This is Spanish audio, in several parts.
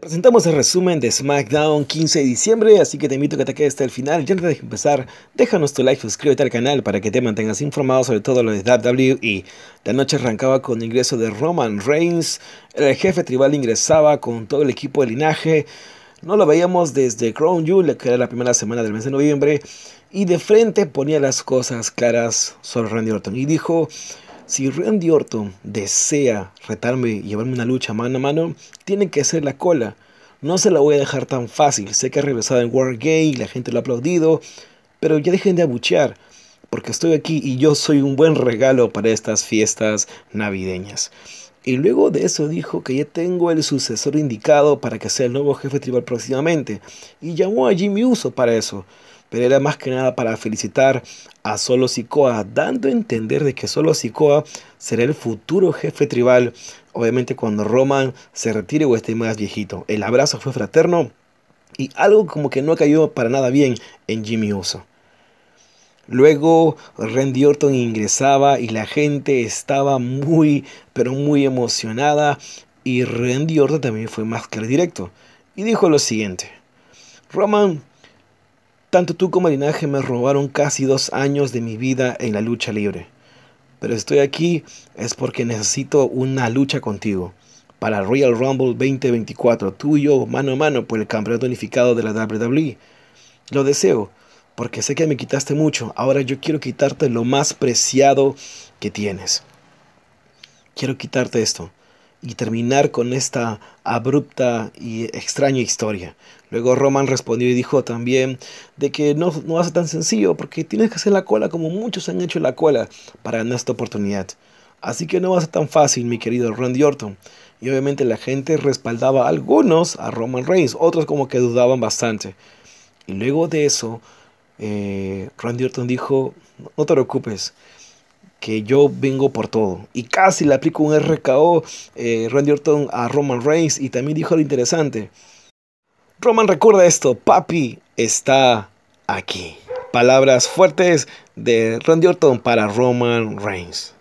Presentamos el resumen de SmackDown 15 de diciembre, así que te invito a que te quedes hasta el final. Y antes de empezar, déjanos tu like, suscríbete al canal para que te mantengas informado sobre todo lo de WWE. La noche arrancaba con el ingreso de Roman Reigns, el jefe tribal ingresaba con todo el equipo de linaje. No lo veíamos desde Crown Jewel, que era la primera semana del mes de noviembre, y de frente ponía las cosas claras sobre Randy Orton y dijo... Si Randy Orton desea retarme y llevarme una lucha mano a mano, tiene que hacer la cola. No se la voy a dejar tan fácil. Sé que ha regresado en War Game, la gente lo ha aplaudido, pero ya dejen de abuchear, porque estoy aquí y yo soy un buen regalo para estas fiestas navideñas. Y luego de eso dijo que ya tengo el sucesor indicado para que sea el nuevo jefe tribal próximamente. Y llamó a Jimmy Uso para eso pero era más que nada para felicitar a Solo Sikoa, dando a entender de que Solo Sikoa será el futuro jefe tribal, obviamente cuando Roman se retire o esté más viejito. El abrazo fue fraterno y algo como que no cayó para nada bien en Jimmy Uso. Luego Randy Orton ingresaba y la gente estaba muy, pero muy emocionada. Y Randy Orton también fue más que el directo. Y dijo lo siguiente. Roman tanto tú como Linaje me robaron casi dos años de mi vida en la lucha libre. Pero estoy aquí es porque necesito una lucha contigo. Para Royal Rumble 2024, tú y yo mano a mano por el campeonato unificado de la WWE. Lo deseo, porque sé que me quitaste mucho. Ahora yo quiero quitarte lo más preciado que tienes. Quiero quitarte esto y terminar con esta abrupta y extraña historia. Luego Roman respondió y dijo también de que no, no va a ser tan sencillo porque tienes que hacer la cola como muchos han hecho la cola para ganar esta oportunidad. Así que no va a ser tan fácil, mi querido Randy Orton. Y obviamente la gente respaldaba a algunos a Roman Reigns, otros como que dudaban bastante. Y luego de eso, eh, Randy Orton dijo, no te preocupes, que yo vengo por todo. Y casi le aplico un RKO eh, Randy Orton a Roman Reigns y también dijo lo interesante. Roman recuerda esto, papi está aquí. Palabras fuertes de Randy Orton para Roman Reigns.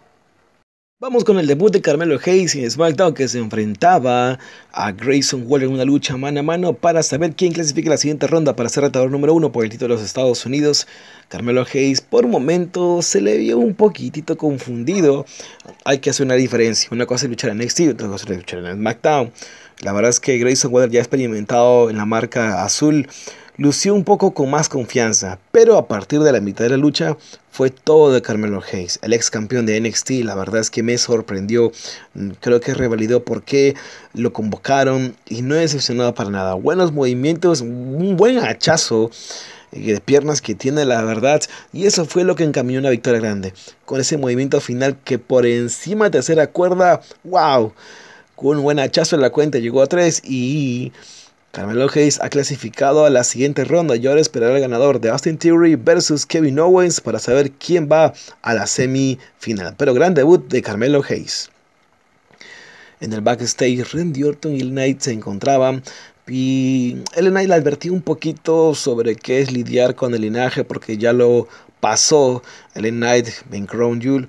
Vamos con el debut de Carmelo Hayes en SmackDown que se enfrentaba a Grayson Waller en una lucha mano a mano para saber quién clasifica la siguiente ronda para ser retador número uno por el título de los Estados Unidos. Carmelo Hayes por un momento se le vio un poquitito confundido. Hay que hacer una diferencia. Una cosa es luchar en NXT, otra cosa es luchar en SmackDown. La verdad es que Grayson Waller ya ha experimentado en la marca azul lució un poco con más confianza, pero a partir de la mitad de la lucha fue todo de Carmelo Hayes, el ex campeón de NXT. La verdad es que me sorprendió, mm, creo que revalidó por qué lo convocaron y no he decepcionado para nada. Buenos movimientos, un buen hachazo eh, de piernas que tiene la verdad y eso fue lo que encaminó una victoria grande con ese movimiento final que por encima de tercera cuerda wow con un buen hachazo en la cuenta llegó a 3 y Carmelo Hayes ha clasificado a la siguiente ronda y ahora esperará al ganador de Austin Theory versus Kevin Owens para saber quién va a la semifinal. Pero gran debut de Carmelo Hayes. En el backstage, Randy Orton y El Knight se encontraban y el Knight le advertió un poquito sobre qué es lidiar con el linaje porque ya lo pasó el Knight en Crown Jewel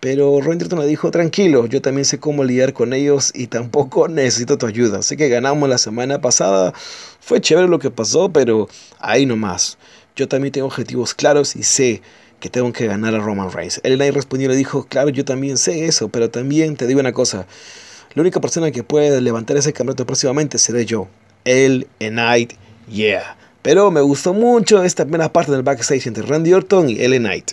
pero Randy Orton le dijo, tranquilo, yo también sé cómo lidiar con ellos y tampoco necesito tu ayuda. Sé que ganamos la semana pasada, fue chévere lo que pasó, pero ahí nomás. Yo también tengo objetivos claros y sé que tengo que ganar a Roman Reigns. El Knight respondió y le dijo, claro, yo también sé eso, pero también te digo una cosa, la única persona que puede levantar ese campeonato próximamente seré yo, el Knight, yeah. Pero me gustó mucho esta primera parte del backstage entre Randy Orton y El Knight.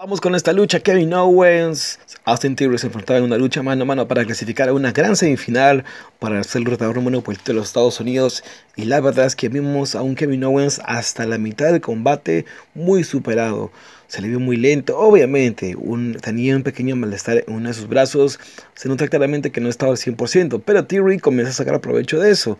Vamos con esta lucha, Kevin Owens. Austin Theory se enfrentaba en una lucha mano a mano para clasificar a una gran semifinal para ser el retador número de los Estados Unidos. Y la verdad es que vimos a un Kevin Owens hasta la mitad del combate muy superado. Se le vio muy lento, obviamente. tenía un pequeño malestar en uno de sus brazos. Se nota claramente que no estaba al 100%, pero Terry comenzó a sacar provecho de eso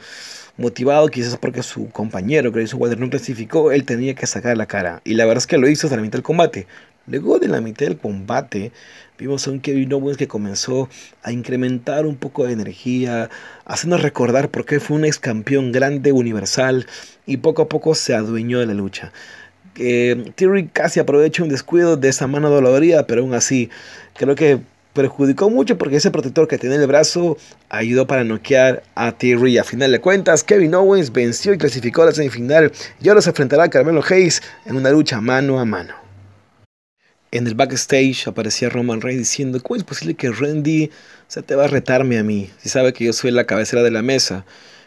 motivado quizás porque su compañero Grayson Water no clasificó, él tenía que sacar la cara. Y la verdad es que lo hizo hasta la mitad del combate. Luego de la mitad del combate, vimos a un Kevin Owens que comenzó a incrementar un poco de energía, hacernos recordar por qué fue un ex campeón grande, universal, y poco a poco se adueñó de la lucha. Eh, casi aprovecha un descuido de esa mano dolorida, pero aún así creo que perjudicó mucho porque ese protector que tenía en el brazo ayudó para noquear a Terry. A final de cuentas, Kevin Owens venció y clasificó a la semifinal y ahora se enfrentará a Carmelo Hayes en una lucha mano a mano en el backstage aparecía Roman Reigns diciendo, ¿cómo es posible que Randy se te va a retarme a mí? Si sabe que yo soy la cabecera de la mesa.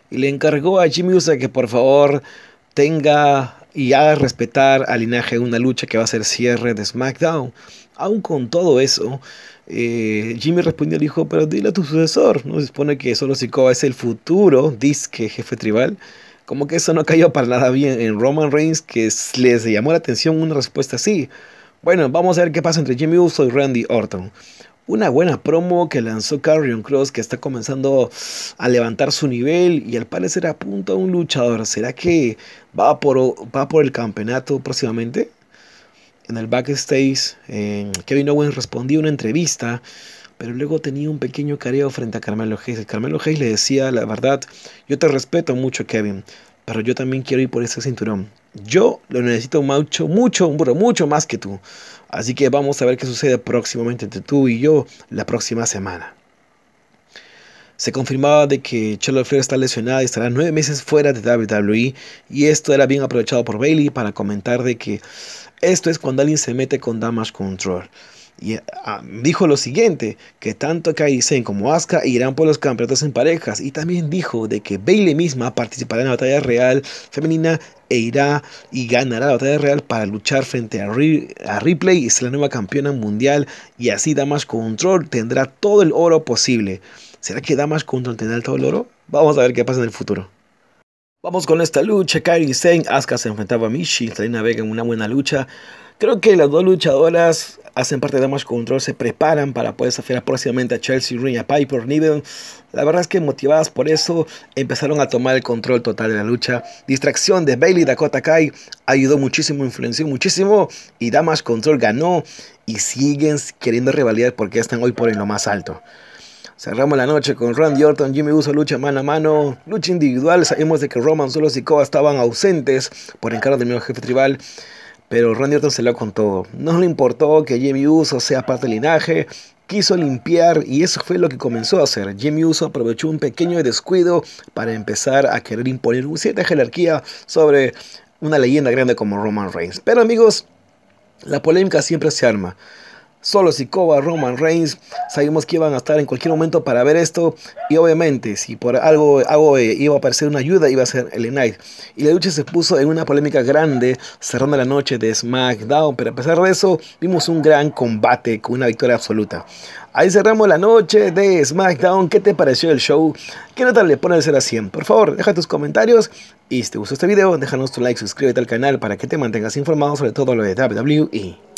Y le encargó a Jimmy Usa que por favor tenga y haga respetar al linaje una lucha que va a ser cierre de SmackDown. Aún con todo eso, eh, Jimmy respondió y dijo, pero dile a tu sucesor, ¿no? Se supone que solo Sikoa es el futuro disque jefe tribal. Como que eso no cayó para nada bien en Roman Reigns, que les llamó la atención una respuesta así. Bueno, vamos a ver qué pasa entre Jimmy Uso y Randy Orton. Una buena promo que lanzó Carrion Cross que está comenzando a levantar su nivel y al parecer apunta a un luchador. ¿Será que va por, va por el campeonato próximamente? En el backstage, eh, Kevin Owens respondió una entrevista pero luego tenía un pequeño careo frente a Carmelo Hayes. Carmelo Hayes le decía, la verdad, yo te respeto mucho, Kevin, pero yo también quiero ir por ese cinturón. Yo lo necesito mucho, mucho, mucho más que tú. Así que vamos a ver qué sucede próximamente entre tú y yo la próxima semana. Se confirmaba de que Charlotte Flair está lesionada y estará nueve meses fuera de WWE y esto era bien aprovechado por Bailey para comentar de que esto es cuando alguien se mete con Damage Control. Y ah, dijo lo siguiente, que tanto Kairi Sane como Asuka irán por los campeonatos en parejas. Y también dijo de que Bailey misma participará en la batalla real femenina e irá y ganará la batalla real para luchar frente a, Ripley y ser la nueva campeona mundial. Y así Damage Control tendrá todo el oro posible. ¿Será que Damage Control tendrá todo el oro? Vamos a ver qué pasa en el futuro. Vamos con esta lucha, Kairi Sane, Asuka se enfrentaba a Mishi, Selena Vega en una buena lucha. Creo que las dos luchadoras hacen parte de Damas Control se preparan para poder desafiar próximamente a Chelsea Green a Piper Niven. La verdad es que motivadas por eso empezaron a tomar el control total de la lucha. Distracción de Bailey Dakota Kai ayudó muchísimo, influenció muchísimo y Damas Control ganó y siguen queriendo revalidar porque están hoy por en lo más alto. Cerramos la noche con Randy Orton, Jimmy Uso, lucha mano a mano, lucha individual. Sabemos de que Roman, Solos y Coa estaban ausentes por encargo del nuevo jefe tribal pero Randy Orton se lo con todo. No le importó que Jimmy Uso sea parte del linaje, quiso limpiar y eso fue lo que comenzó a hacer. Jimmy Uso aprovechó un pequeño descuido para empezar a querer imponer cierta jerarquía sobre una leyenda grande como Roman Reigns. Pero amigos, la polémica siempre se arma. Solo Sicoba, Roman Reigns, sabíamos que iban a estar en cualquier momento para ver esto. Y obviamente, si por algo, algo eh, iba a aparecer una ayuda, iba a ser el Knight. Y la lucha se puso en una polémica grande, cerrando la noche de SmackDown. Pero a pesar de eso, vimos un gran combate con una victoria absoluta. Ahí cerramos la noche de SmackDown. ¿Qué te pareció el show? ¿Qué nota le pones a 100? Por favor, deja tus comentarios. Y si te gustó este video, déjanos tu like, suscríbete al canal para que te mantengas informado sobre todo lo de WWE.